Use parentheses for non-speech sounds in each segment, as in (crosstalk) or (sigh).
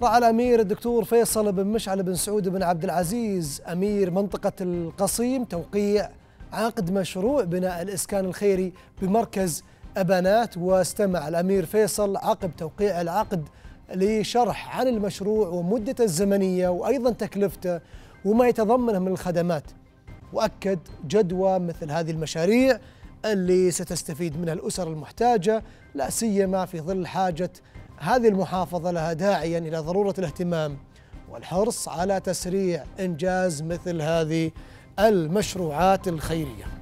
مع الامير الدكتور فيصل بن مشعل بن سعود بن عبد العزيز امير منطقه القصيم توقيع عقد مشروع بناء الاسكان الخيري بمركز ابانات واستمع الامير فيصل عقب توقيع العقد لشرح عن المشروع ومدته الزمنيه وايضا تكلفته وما يتضمنه من الخدمات واكد جدوى مثل هذه المشاريع اللي ستستفيد منها الاسر المحتاجه لا سيما في ظل حاجه هذه المحافظة لها داعيا يعني إلى ضرورة الاهتمام والحرص على تسريع إنجاز مثل هذه المشروعات الخيريه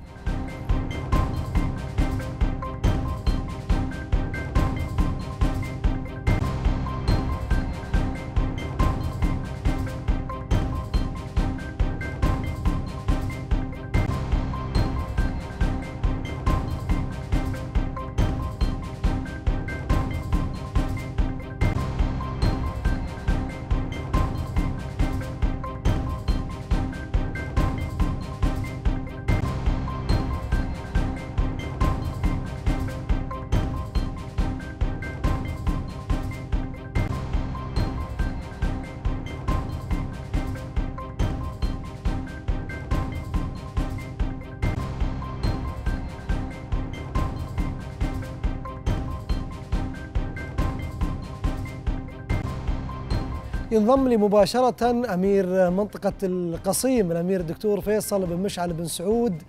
ينضم لي مباشرة أمير منطقة القصيم الأمير الدكتور فيصل بن مشعل بن سعود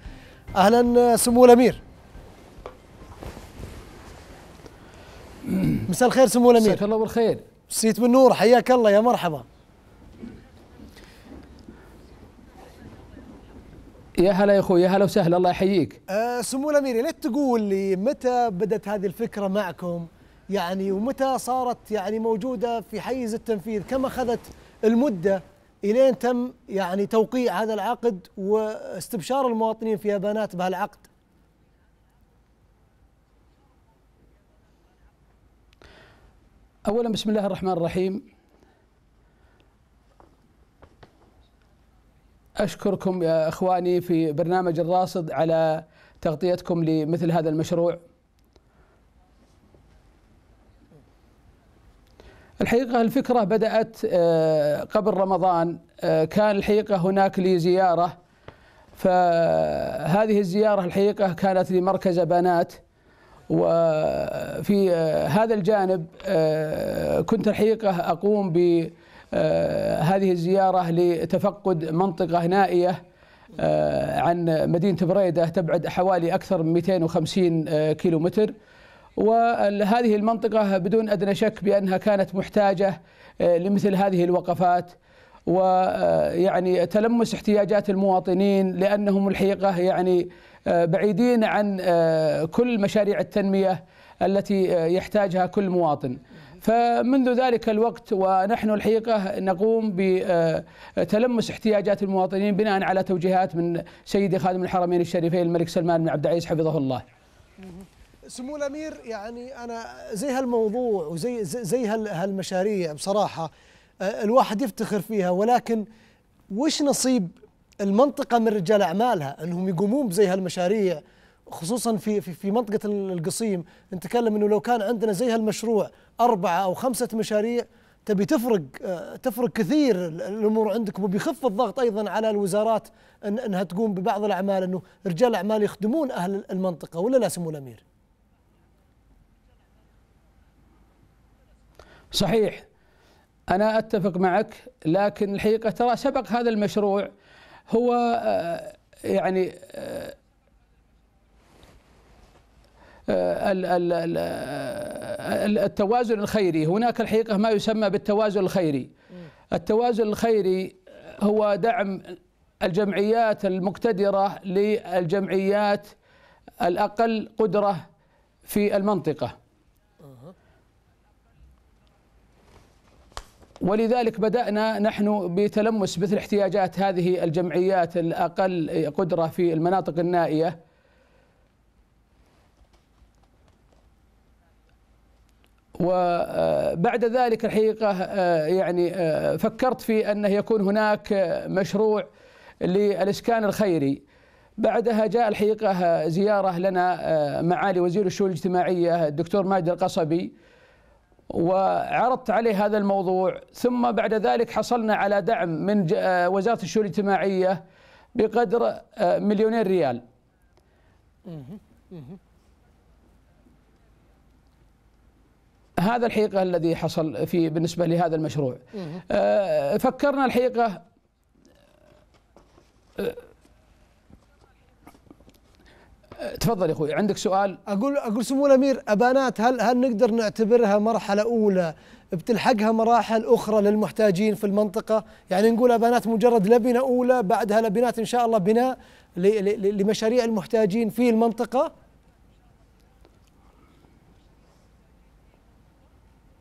أهلا سمو الأمير (clears throat) مساء الخير سمو الأمير مساك الله بالخير سيت بن نور حياك الله يا مرحبا يا هلا يا اخوي يا هلا وسهلا الله يحييك أه سمو الامير ليت تقول لي متى بدات هذه الفكره معكم يعني ومتى صارت يعني موجودة في حيز التنفيذ كم أخذت المدة إلين تم يعني توقيع هذا العقد واستبشار المواطنين في ابانات بهالعقد أولا بسم الله الرحمن الرحيم أشكركم يا أخواني في برنامج الراصد على تغطيتكم لمثل هذا المشروع الحقيقة الفكرة بدأت آه، قبل رمضان آه، كان الحقيقة هناك لي زيارة فهذه الزيارة الحقيقة كانت لمركز بنات وفي آه، هذا الجانب كنت الحقيقة أقوم بهذه الزيارة لتفقد منطقة نائية عن مدينة بريدة تبعد حوالي أكثر من 250 كيلومتر متر وهذه المنطقة بدون أدنى شك بأنها كانت محتاجة آه، لمثل هذه الوقفات ويعني آه، تلمس احتياجات المواطنين لأنهم الحقيقة يعني آه، بعيدين عن كل مشاريع التنمية التي يحتاجها كل مواطن فمنذ ذلك الوقت ونحن الحقيقة نقوم بتلمس احتياجات المواطنين بناء على توجيهات من سيدي خادم الحرمين الشريفين الملك سلمان بن عبد العزيز حفظه الله سمو الامير يعني انا زي هالموضوع وزي زي هالمشاريع بصراحه آه، الواحد يفتخر فيها ولكن وش نصيب المنطقه من رجال اعمالها انهم يقومون بزي هالمشاريع خصوصا في في, في منطقه القصيم نتكلم انه لو كان عندنا زي هالمشروع اربعه او خمسه مشاريع تبي تفرق آه، تفرق كثير الامور عندكم وبيخف الضغط ايضا على الوزارات انها تقوم ببعض الاعمال انه رجال الاعمال يخدمون اهل المنطقه ولا لا سمو الامير؟ صحيح أنا أتفق معك لكن الحقيقة ترى سبق هذا المشروع هو آه، يعني آه، التوازن الخيري هناك الحقيقة ما يسمى بالتوازن الخيري التوازن الخيري هو دعم الجمعيات المقتدرة للجمعيات الأقل قدرة في المنطقة ولذلك بدأنا نحن بتلمس مثل احتياجات هذه الجمعيات الأقل قدرة في المناطق النائية وبعد ذلك الحقيقة آه، يعني آه، فكرت في أنه يكون هناك مشروع للإسكان الخيري بعدها جاء الحقيقة زيارة لنا آه، معالي وزير الشؤون الاجتماعية الدكتور ماجد القصبي وعرضت عليه هذا الموضوع ثم بعد ذلك حصلنا على دعم من آه، وزارة الشؤون الاجتماعية بقدر آه، مليونين ريال هذا الحقيقة الذي حصل في بالنسبة لهذا المشروع آه، فكرنا الحقيقة تفضل يا اخوي عندك سؤال اقول اقول سمو الامير ابانات هل هل نقدر نعتبرها مرحله اولى بتلحقها مراحل اخرى للمحتاجين في المنطقه يعني نقول ابانات مجرد لبنه اولى بعدها لبنات ان شاء الله بناء لمشاريع المحتاجين في المنطقه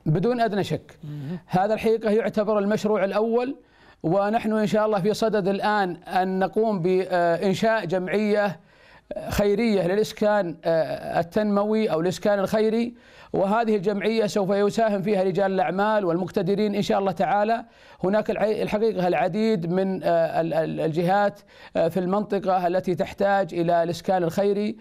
بدون ادنى شك هذا الحقيقه يعتبر المشروع الاول ونحن ان شاء الله في صدد الان ان نقوم بانشاء جمعيه خيرية للإسكان آه، التنموي أو الإسكان الخيري وهذه الجمعية سوف يساهم فيها رجال الأعمال والمقتدرين إن شاء الله تعالى هناك الحقيقة العديد من آه، الجهات آه، في المنطقة التي تحتاج إلى الإسكان الخيري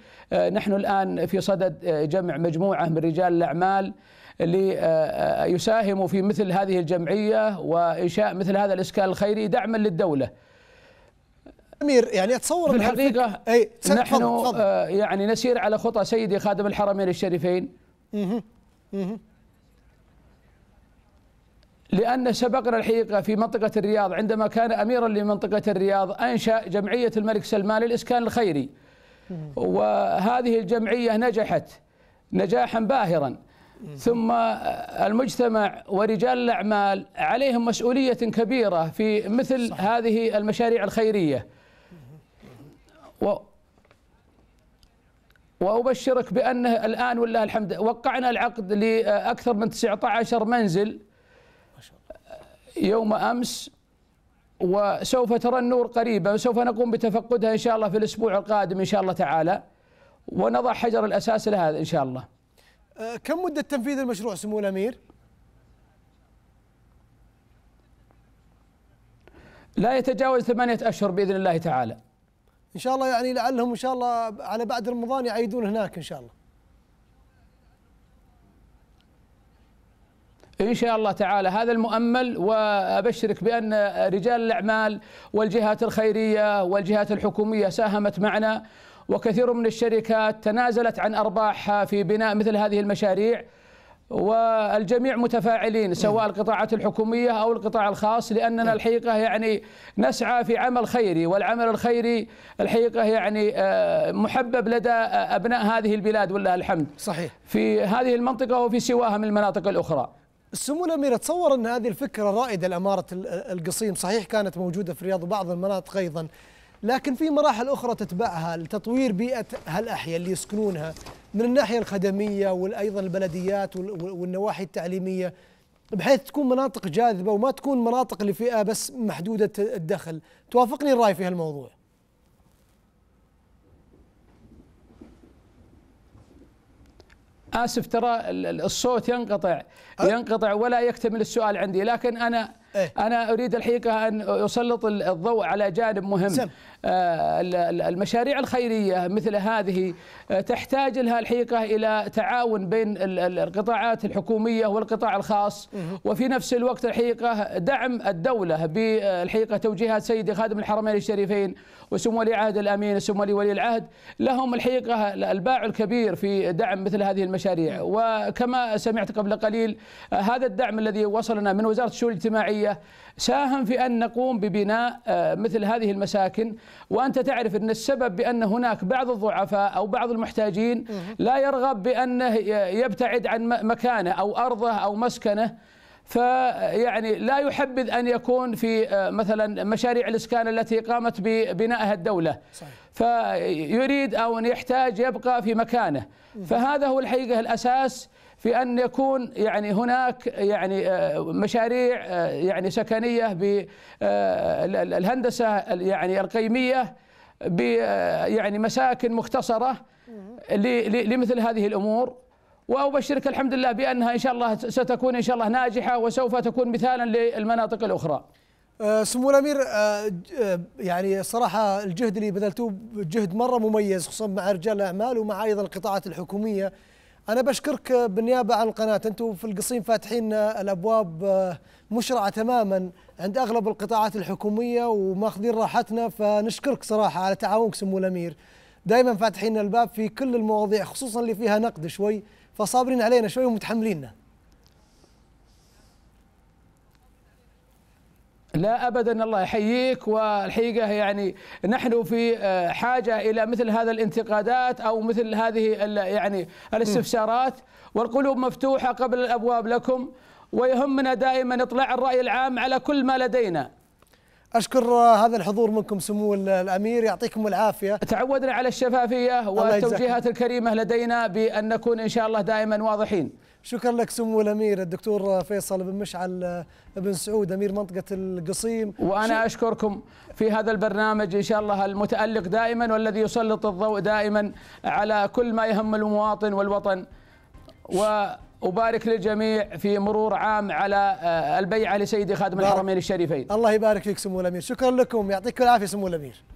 نحن الآن في صدد جمع مجموعة من رجال الأعمال ليساهموا في مثل هذه الجمعية وإنشاء مثل هذا الإسكان الخيري دعما للدولة امير يعني اتصور في الحقيقه اي نحن فضل آه يعني نسير على خطى سيدي خادم الحرمين الشريفين لأن سبقنا الحقيقة في منطقة الرياض عندما كان أميرا لمنطقة الرياض أنشأ جمعية الملك سلمان للإسكان الخيري وهذه الجمعية نجحت نجاحا باهرا ثم آه، المجتمع ورجال الأعمال عليهم مسؤولية كبيرة في مثل صح. هذه المشاريع الخيرية و وأبشرك بأنه الآن والله الحمد وقعنا العقد لأكثر من 19 منزل يوم أمس وسوف ترى النور قريبا وسوف نقوم بتفقدها إن شاء الله في الأسبوع القادم إن شاء الله تعالى ونضع حجر الأساس لهذا إن شاء الله أه، كم مدة تنفيذ المشروع سمو الأمير؟ لا يتجاوز ثمانية أشهر بإذن الله تعالى ان شاء الله يعني لعلهم ان شاء الله على بعد رمضان يعيدون هناك ان شاء الله ان شاء الله تعالى هذا المؤمل وابشرك بان رجال الاعمال والجهات الخيريه والجهات الحكوميه ساهمت معنا وكثير من الشركات تنازلت عن ارباحها في بناء مثل هذه المشاريع والجميع متفاعلين سواء القطاعات الحكومية أو القطاع الخاص لأننا نعم. الحقيقة يعني نسعى في عمل خيري والعمل الخيري الحقيقة يعني آه، محبب لدى أبناء هذه البلاد والله الحمد صحيح في هذه المنطقة وفي سواها من المناطق الأخرى سمو الأمير تصور أن هذه الفكرة رائدة لأمارة القصيم صحيح كانت موجودة في الرياض وبعض المناطق أيضا لكن في مراحل أخرى تتبعها لتطوير بيئة هالأحياء اللي يسكنونها من الناحية الخدمية وأيضا البلديات والنواحي التعليمية بحيث تكون مناطق جاذبة وما تكون مناطق لفئة بس محدودة الدخل توافقني الرأي في هالموضوع اسف ترى الصوت ينقطع أه؟ ينقطع ولا يكتمل السؤال عندي لكن انا إيه؟ انا اريد الحقيقه ان اسلط الضوء على جانب مهم سم. آه، المشاريع الخيريه مثل هذه آه، تحتاج لها الحقيقه الى تعاون بين القطاعات الحكوميه والقطاع الخاص وفي نفس الوقت الحقيقه دعم الدوله بالحقيقه توجيهات سيدي خادم الحرمين الشريفين وسمو ولي عهد الامين وسمو ولي العهد لهم الحقيقه الباع الكبير في دعم مثل هذه المشاريع وكما سمعت قبل قليل آه، هذا الدعم الذي وصلنا من وزاره الشؤون الاجتماعيه ساهم في أن نقوم ببناء آه، مثل هذه المساكن وأنت تعرف أن السبب بأن هناك بعض الضعفاء أو بعض المحتاجين لا يرغب بأنه يبتعد عن مكانه أو أرضه أو مسكنه فيعني لا يحبذ ان يكون في آه، مثلا مشاريع الاسكان التي قامت ببنائها الدوله فيريد او يحتاج يبقى في مكانه فهذا هو الحقيقه الاساس في ان يكون يعني هناك يعني آه، مشاريع آه، يعني سكنيه بالهندسه يعني القيميه يعني مساكن مختصره لمثل هذه الامور وأبشرك الحمد لله بأنها إن شاء الله ستكون إن شاء الله ناجحة وسوف تكون مثالا للمناطق الأخرى أه، سمو الامير أه، أه، يعني صراحه الجهد اللي بذلتوه جهد مره مميز خصوصا مع رجال الاعمال ومع ايضا القطاعات الحكوميه انا بشكرك بالنيابه عن القناه انتم في القصيم فاتحين الابواب مشرعه تماما عند اغلب القطاعات الحكوميه وماخذين راحتنا فنشكرك صراحه على تعاونك سمو الامير دائما فاتحين الباب في كل المواضيع خصوصا اللي فيها نقد شوي فصابرين علينا شوي ومتحمليننا لا ابدا الله يحييك والحقيقه يعني نحن في آه، حاجه الى مثل هذا الانتقادات او مثل هذه يعني الاستفسارات والقلوب مفتوحه قبل الابواب لكم ويهمنا دائما اطلاع الراي العام على كل ما لدينا اشكر هذا الحضور منكم سمو الامير يعطيكم العافيه تعودنا على الشفافيه والتوجيهات الكريمه لدينا بان نكون ان شاء الله دائما واضحين شكرا لك سمو الامير الدكتور فيصل بن مشعل بن سعود امير منطقه القصيم وانا اشكركم في هذا البرنامج ان شاء الله المتالق دائما والذي يسلط الضوء دائما على كل ما يهم المواطن والوطن و أبارك للجميع في مرور عام على آه، البيعة لسيدي خادم الحرمين الشريفين الله يبارك فيك سمو الأمير شكرا لكم يعطيك العافية سمو الأمير